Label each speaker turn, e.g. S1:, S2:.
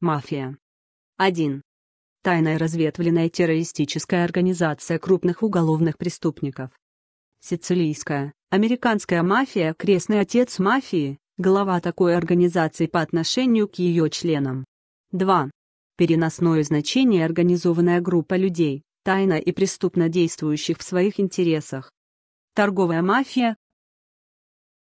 S1: Мафия. 1. Тайная разветвленная террористическая организация крупных уголовных преступников. Сицилийская, американская мафия, крестный отец мафии, глава такой организации по отношению к ее членам. 2. Переносное значение организованная группа людей, тайно и преступно действующих в своих интересах. Торговая мафия,